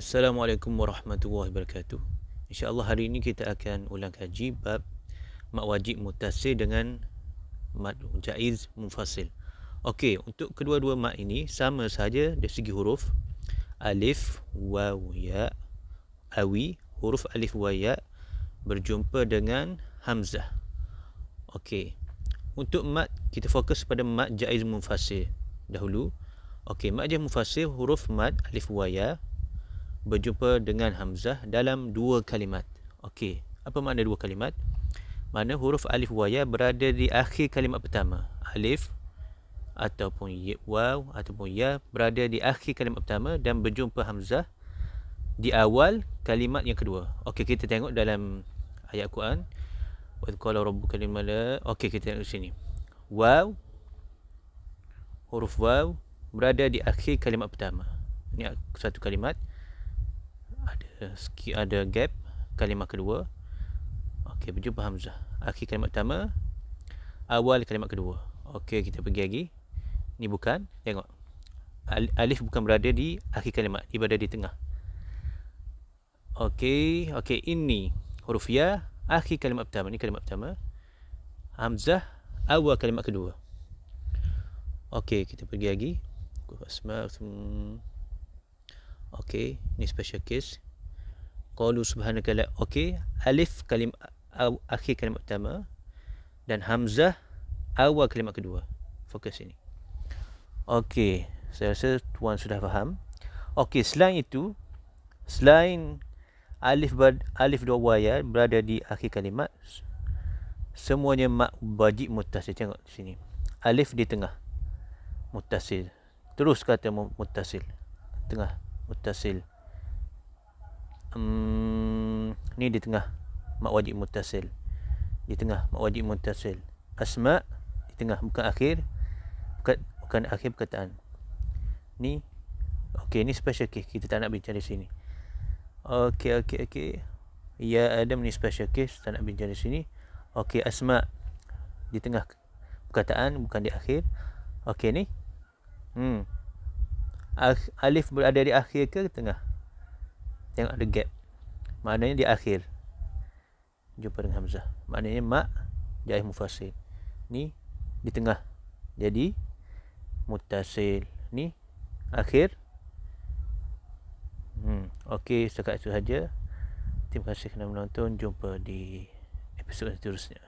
Assalamualaikum warahmatullahi wabarakatuh. Insya-Allah hari ini kita akan ulang kaji bab mad wajib mutasil dengan mad jaiz mufassil. Okey, untuk kedua-dua mad ini sama saja dari segi huruf alif, waw, ya, awi. Huruf alif wa ya berjumpa dengan hamzah. Okey. Untuk mad kita fokus pada mad jaiz mufassil dahulu. Okey, mad jaiz mufassil huruf mad alif wa ya berjumpa dengan Hamzah dalam dua kalimat. Okey, apa makna dua kalimat? Mana huruf alif wa ya berada di akhir kalimat pertama. Alif ataupun ya waw ataupun ya berada di akhir kalimat pertama dan berjumpa Hamzah di awal kalimat yang kedua. Okey, kita tengok dalam ayat Quran. Wa qala rabbuka lil mala. Okey, kita tengok sini. Waw huruf waw berada di akhir kalimat pertama. Ini satu kalimat. Eh, ada gap kalimah kedua okey berjumpa hamzah akhir kalimah pertama awal kalimah kedua okey kita pergi lagi ni bukan tengok alif bukan berada di akhir kalimah dia berada di tengah okey okey ini huruf ya akhir kalimah pertama ni kalimah pertama hamzah awal kalimah kedua okey kita pergi lagi hmm. Okey, ni special case qalu subhanaka la okey alif kalim aw, akhir kalimat pertama dan hamzah awal kalimat kedua fokus ini. okey saya rasa tuan sudah faham okey selain itu selain alif ber, alif dua waya berada di akhir kalimat semuanya mak wajib mutasil tengok sini alif di tengah mutasil terus kata mutasil tengah mutasil um, ni di tengah mak wajib mutasil di tengah mak wajib mutasil asma di tengah bukan akhir bukan, bukan akhir perkataan ni okey ni special case kita tak nak bincang di sini okey okey okey ya adam ni special case tak nak bincang di sini okey asma di tengah perkataan bukan di akhir okey ni hmm alif berada di akhir ke tengah tengok ada gap maknanya di akhir jumpa dengan hamzah maknanya mak jaiz mufassil ni di tengah jadi mutasil ni akhir hmm okey setakat itu saja terima kasih kerana menonton jumpa di episod seterusnya